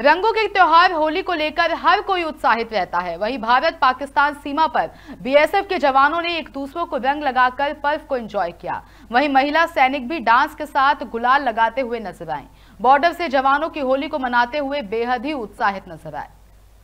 रंगों के त्योहार होली को लेकर हर कोई उत्साहित रहता है वहीं भारत पाकिस्तान सीमा पर बीएसएफ के जवानों ने एक दूसरों को रंग लगाकर पर्व को एंजॉय किया वहीं महिला सैनिक भी डांस के साथ गुलाल लगाते हुए नजर आए बॉर्डर से जवानों की होली को मनाते हुए बेहद ही उत्साहित नजर आए